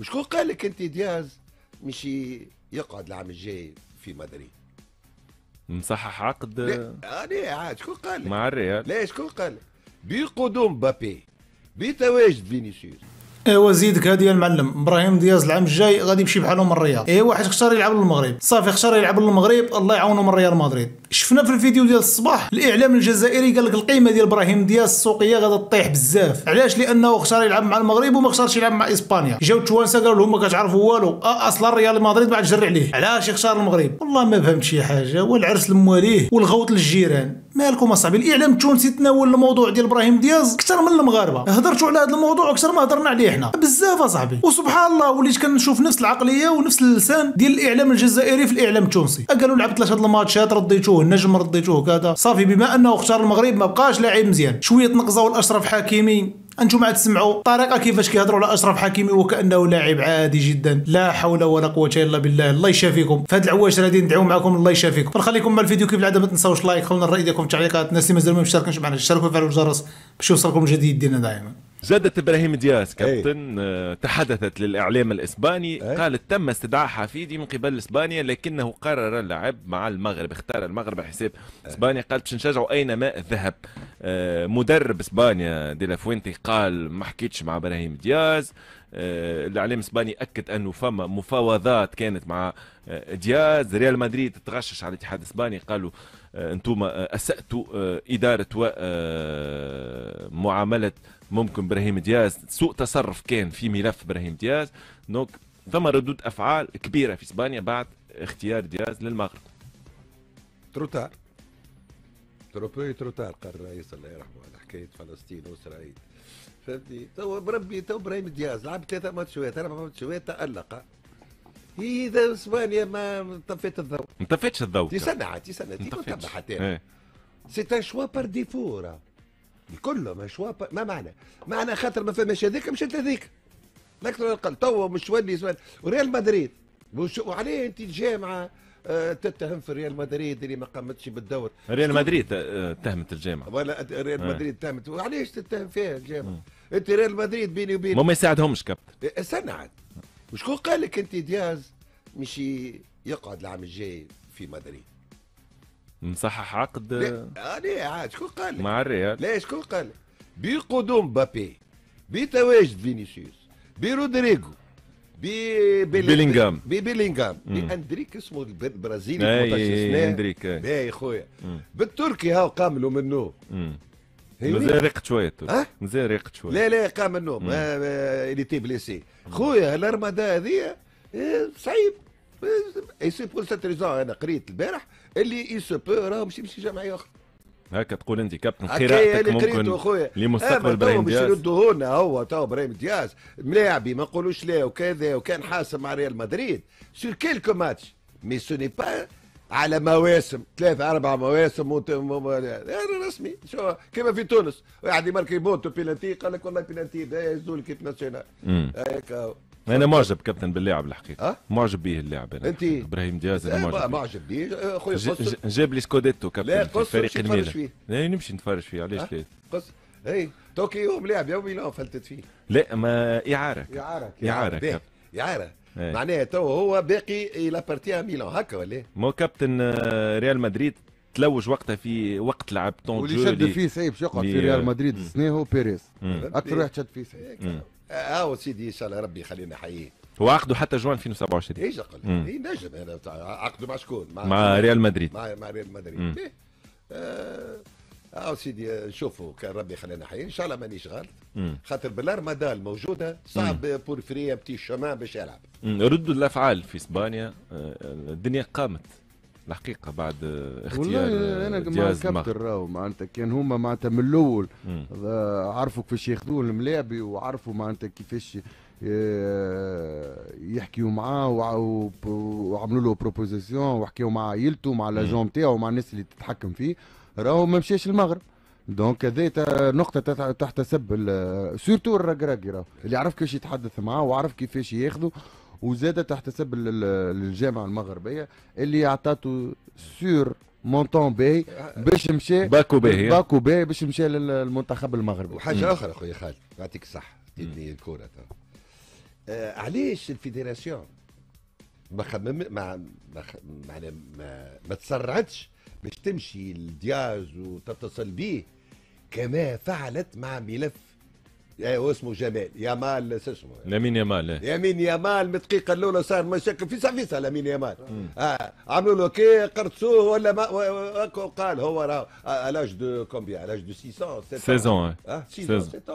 وشكون قال لك انت دياز مشي يقعد العام الجاي في مدريد مصحح عقد لا ليه يعني عاد شكون قال لك مع الريال لا شكون قال لك بقدوم بابي بتواجد فينيسيوس ايوا زيدك هادي يا المعلم ابراهيم دياز العام الجاي غادي يمشي بحالهم الرياض ايوا واحد اختار يلعب للمغرب صافي اختار يلعب للمغرب الله يعاونه من ريال مدريد شفنا في الفيديو ديال الصباح الاعلام الجزائري قال لك القيمه ديال ابراهيم دياز السوقيه غادا تطيح بزاف علاش لانه اختار يلعب مع المغرب وما اختارش يلعب مع اسبانيا جاو التوانسه قالوا لهم ما كتعرفوا والو آه، اصلا ريال مدريد بعد جري عليه علاش اختار المغرب والله ما فهمت شي حاجه والعرس لمواليه والغوط للجيران مالكم اصاحبي الاعلام التونسي تناول الموضوع ديال ابراهيم دياز اكثر من المغاربه هضرتوا على هذا الموضوع اكثر ما هضرنا عليه حنا بزاف اصاحبي وسبحان الله وليت كنشوف نفس العقليه ونفس اللسان ديال الاعلام الجزائري في الاعلام التونسي قالوا لعبت ثلاثه الماتشات رديتوه رديتوه النجم رضيتوه كذا صافي بما انه اختار المغرب ما بقاش لاعب مزيان شويه نقزه والاشرف حكيمي انتم عاد تسمعوا الطريقه كيفاش كيهضروا على اشرف حكيمي وكانه لاعب عادي جدا لا حول ولا قوه الا بالله الله يشافيكم فهاد العواشر هادي ندعيو معكم الله يشافيكم فنخليكم مع الفيديو كيف العاده ما تنساوش لايك خلونا الراي ديالكم في التعليقات الناس اللي مازال ما مشتركينش معنا اشتركوا وفعلوا الجرس باش يوصلكم الجديد ديالنا دائما جدة إبراهيم دياس إيه. كابتن ايه؟ تحدثت للإعلام الإسباني ايه؟ قالت تم استدعاء حفيدي من قبل إسبانيا لكنه قرر اللعب مع المغرب اختار المغرب على حساب إيه. إسبانيا قالت باش نشجعوا أينما ذهب آه، مدرب إسبانيا ديلا فوينتي قال ما حكيتش مع إبراهيم دياز آه، الاعلام الاسباني اكد انه فما مفاوضات كانت مع آه، دياز ريال مدريد تغشش على الاتحاد الاسباني قالوا انتم آه، اساتوا آه، اداره ومعامله آه، ممكن ابراهيم دياز سوء تصرف كان في ملف ابراهيم دياز دونك ثم ردود افعال كبيره في اسبانيا بعد اختيار دياز للمغرب تروتار تروبي تروتار قال الرئيس الله يرحمه على حكايه فلسطين واسرائيل فهمتني تو بربي تو ابراهيم دياز لعب ثلاثه ماتشات اربع ماتشات تالق اذا اسبانيا ما طفيت الضوء ما طفيتش الضوء تسنع تسنع تتبع حتى سي ان شوا بار ديفور الكل ما شوا بار... ما معنى معنى خاطر ما فماش هذيك مشات هذيك لا اكثر ولا مش تولي سؤال وريال مدريد وعليه انت الجامعه آه، تتهم في ريال مدريد اللي ما قامتش بالدور ريال مدريد آه، اتهمت الجامعه ولا ريال إيه. مدريد اتهمت وعلاش تتهم فيها الجامعه انت ريال مدريد بيني وبينك ما يساعدهمش كابتن سنعت وشكون قال لك انت دياز مش يقعد العام الجاي في مدريد مصحح عقد ليه؟ عاد شكون قال لك مع الريال ليه شكون قال لك بقدوم بابي بتواجد فينيسيوس برودريجو ببيلينغام ببيلينغام باندريك اسمه البرازيلي 18 سنه اندريك اي خويا بالتركي هاو قاملوا منه مم. مازال ريقت شويه مازال ريقت شويه لا لا قام النوم آه، آه، اللي تي بليسي خويا الرمضه هذيا آه، صعيب اي سي بور سيت ريزون انا قريت البارح اللي اي سو بو راهو مش يمشي جمعيه اخرى هكا تقول انت كابتن قراءتك ممكن لمستقبل برايم دياز يردوا هنا هو تو برايم دياز ملاعبي ما نقولوش لا وكذا وكان حاسم مع ريال مدريد سور كيلكو ماتش مي سو با على مواسم ثلاثة أربعة مواسم وت... م... يعني رسمي شو كما في تونس واحد يماركي بونتو بيلانتي قال لك والله بيلانتي يهزوا الكيب ناسيونال هيك انا معجب كابتن باللاعب الحقيقه أه؟ معجب به اللاعب انا انت ابراهيم دياز انا معجب معجب به خويا جاب لي سكوديتو كابتن في فريق الميلان لا إيه، نمشي نتفرج فيه علاش أه؟ قص اي توكي ملاعب لاعب يوم فلتت فيه لا ما اعاره اعاره اعاره اعاره إيه. معناها تو هو باقي لابارتي ميلان هكا ولا مو كابتن آه، ريال مدريد تلوج وقتها في وقت لعب طون واللي شد فيه سعيد باش يقعد في ريال مدريد السنه هو بيريز اكثر واحد شد فيه سعيد هاو آه، آه، سيدي ان شاء الله ربي يخلينا حيين هو عقده حتى جوان 2027 ايش اقول اي نجم هذا عقده مع شكون مع, مع ريال مدريد مع, مع ريال مدريد اه سيدي نشوفوا كان ربي خلينا حيين ان شاء الله مانيش غلط خاطر بالارمادا الموجوده صعب بور فري بتي شومان باش يلعب ردوا الافعال في اسبانيا آه، الدنيا قامت الحقيقه بعد اختيار انا مع الكابتن راهو معناتها كان هما معناتها من الاول عرفوا كيفاش ياخذوه الملاعبي وعرفوا معناتها كيفاش آه، يحكيوا معاه وعملوا له بروبوزيسيون وحكيوا مع عائلته مع لاجون نتاعو مع الناس اللي تتحكم فيه راهو ما مشاش المغرب دونك هذا نقطة تحتسب سورتو الراكراكي راهو اللي عرف كيفاش يتحدث معاه وعرف كيفاش ياخذه وزاد تحتسب للجامعة المغربية اللي عطاته سور مونتون باهي باش مشى باكو باهي باكو باهي باش مشى للمنتخب المغربي وحاجة أخرى خويا خالد يعطيك الصحة تبني الكورة آه علاش الفيدراسيون ما خمم ما ما ما, ما, ما تسرعتش مش تمشي لدياز وتتصل به كما فعلت مع ملف هو آه، اسمه جمال يامال شو اسمه لامين يامال يامين إيه. يامال من الدقيقه الاولى صار مشاكل في سافيسا لامين يامال آه عملوا له كي قرصوه ولا ما قال هو راه الاج دو كومبيا الاج دو 600 سيزون ans 16 ans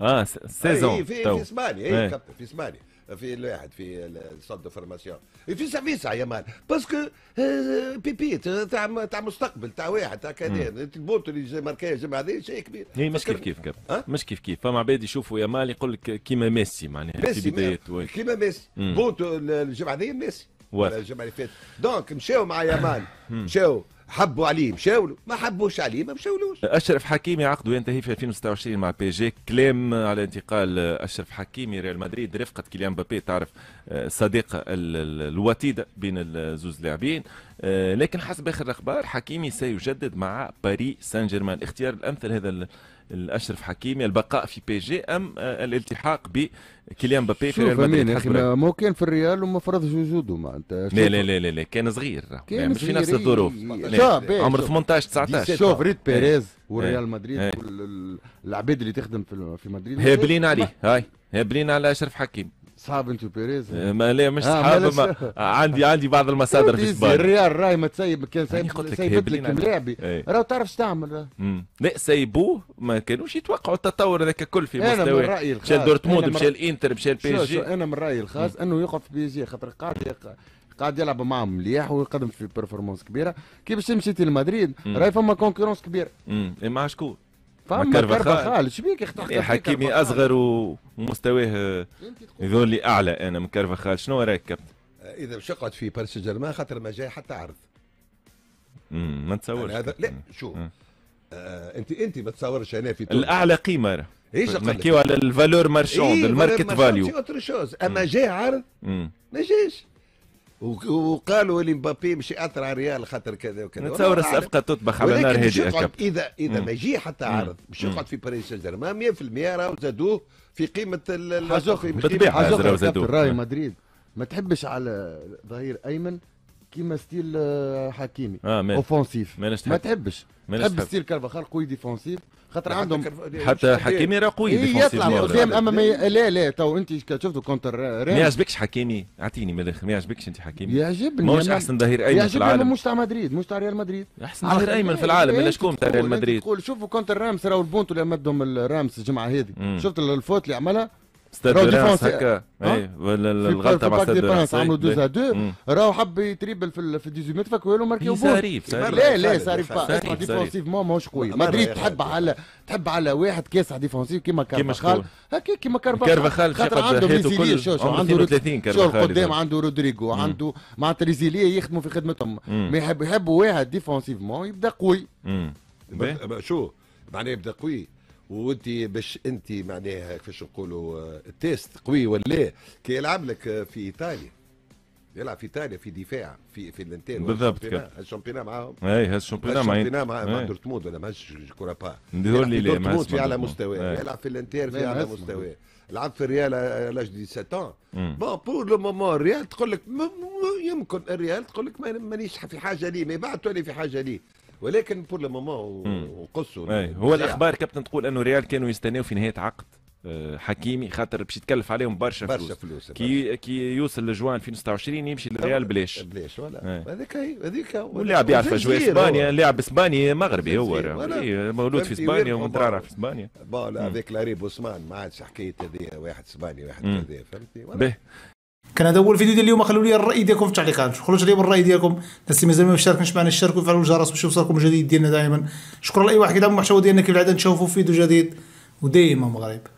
اه 16 اه 16 في اسبانيا في اسبانيا في الواحد في صد فرماسيون في سافيسا يا مال باسكو آه، بيبيت آه، تاع تاع مستقبل تاع واحد تاع كذا البوت اللي ماركاي الجمعه هذه شيء كبير هي مش كيف كيف أه؟ مش كيف كيف فما عباد يشوفوا يا مال يقول لك كيما ميسي معناها في بدايته كيما ميسي بوت الجمعه هذه ميسي الجمعه اللي فاتت دونك مشاو مع يا مال مشاو حبوا عليه مشاولوا ما حبوش عليه ما مشاولوش اشرف حكيمي عقده ينتهي في 2026 مع بي جي كلام على انتقال اشرف حكيمي ريال مدريد رفقه كيليان مبابي تعرف آه، صديقة الوتيده بين الزوز لاعبين آه، لكن حسب اخر الاخبار حكيمي سيجدد مع باريس سان جيرمان اختيار الامثل هذا الاشرف حكيمي البقاء في بي جي ام آه، الالتحاق بكيليان بابي في ريال مدريد اخي ما كان في الريال وما فرضش وجوده معناتها لا لا لا لا كان صغير يعني مش في نفس الظروف إيه، إيه، عمر 18 19 شوف ريت إيه، بيريز وريال مدريد والعباد اللي تخدم في مدريد هابلين عليه هاي هابلين على اشرف حكيمي صحاب انتو بيريز آه، ما لا مش آه، صحاب ما آه، عندي عندي بعض المصادر في السبان الريال راهي ما تسيب كان يعني سيب سيبت لك ملاعبي إيه. راه تعرف تعمل لا سيبوه ما كانوش يتوقعوا التطور هذاك الكل في مستوى انا مشى دورتموند مشى الانتر مشى البي اس جي انا من رايي الخاص انه يقعد في بي اس جي خاطر قاعد قاعد يلعب معاهم مليح ويقدم في بيرفورمانس كبيره كيفاش باش مشيتي لمدريد راهي فما كونكورونس كبيره إيه، مع شكون فما كرفخال شبيك اخترت حكيمي اصغر ومستواه يظهر لي اعلى انا من كرفخال شنو رايك كابتن؟ اذا باش يقعد في باريس سان جيرمان خاطر ما جاي حتى عرض ما تصورش يعني هذا لا شوف آه انت انت ما تصورش انا في الاعلى قيمه ايش ايش نحكيو على الفالور مارشون إيه، الماركت فاليو اما جاي عرض ما جاش وقالوا لمبابي مش اثر على ريال خاطر كذا وكذا نتصور الصفقه تطبخ على نار هادئه اذا اذا ما يجي حتى عرض باش يقعد في باريس سان جيرمان 100% راهو زادوه في قيمه الحزوخي بالطبيعه راهو زادوه راي مدريد ما تحبش على ظهير ايمن كيما ستيل آه، حكيمي آه اوفونسيف ما تحبش تحب ستيل كارفاخال قوي ديفونسيف خاطر عندهم حتى حكيمي راه إيه يطلع قدام اما لا لا تو انت شفتوا كونتر رام ما يعجبكش حكيمي اعطيني من الاخر ما يعجبكش انت حكيمي يعجبني ماهوش احسن ظهير ايمن في العالم مش تاع مدريد مش تاع ريال مدريد احسن ظهير ايمن في العالم الا شكون تاع ريال مدريد شوفوا كونتر رامس راهو البونتو اللي مدهم الرامس الجمعه هذه شفت الفوت اللي عملها ستاد رانس هكا اي الغلطه مع ستاد رانس عملوا 2 2 راهو حب يتريبل في 18 متر فكوا له ماركيو بول ساريف لا لا ساريف با ديفونسيفمون ماهوش قوي مدريد تحب على تحب على واحد كاسح ديفونسيف كيما كارفاخال هكا كيما كارفاخال كارفاخال خاطر عنده ريزيلي شو عنده 30 كارفاخال قدام عنده رودريجو عنده معناتها ريزيلي يخدموا في خدمتهم ما يحبوا واحد ديفونسيفمون يبدا قوي شو معناه يبدا قوي وانت باش انت معناها كيفاش نقولوا التيست آه، قوي ولا كي يلعب لك آه، في ايطاليا يلعب في ايطاليا في دفاع في في الانتير بالضبط الشامبيونا معاهم اي هذا الشامبيونا معاهم الشامبيونا إيه. مع دورتموند ولا ما كورا با نديروا لي في اعلى مستوى إيه. يلعب في الانتير في إيه، اعلى مستوى لعب في الريال لاج دي ساتون بون بور لو مومون الريال تقول لك يمكن الريال تقول لك مانيش في حاجه ليه ما بعد لي في حاجه ليه ولكن بور لو مومون ونقصوا هو الاخبار كابتن تقول انه ريال كانوا يستناو في نهايه عقد آه، حكيمي خاطر باش يتكلف عليهم برشا فلوس برشا فلوس كي كي يوصل لجوان 2026 يمشي للريال بلاش آه، بلاش ولا هذاك هي هذيك واللاعب يعرف اجواء اسبانيا لاعب اسباني مغربي هو مولود في اسبانيا ومترعرع في اسبانيا بون هذاك لاريب عثمان ما عادش حكايه هذه واحد اسباني واحد كذا فهمتني كان هذا هو الفيديو ديال اليوم خلوا لي الراي ديالكم في التعليقات خلوا لي بالراي ديالكم الناس اللي مازال ما مشتركينش معنا اشتركوا وفعلوا الجرس باش يوصلكم الجديد ديالنا دائما شكرا لاي واحد كيدعم المحتوى ديالنا كيف العاده نشوفوا فيديو جديد ودائما مغرب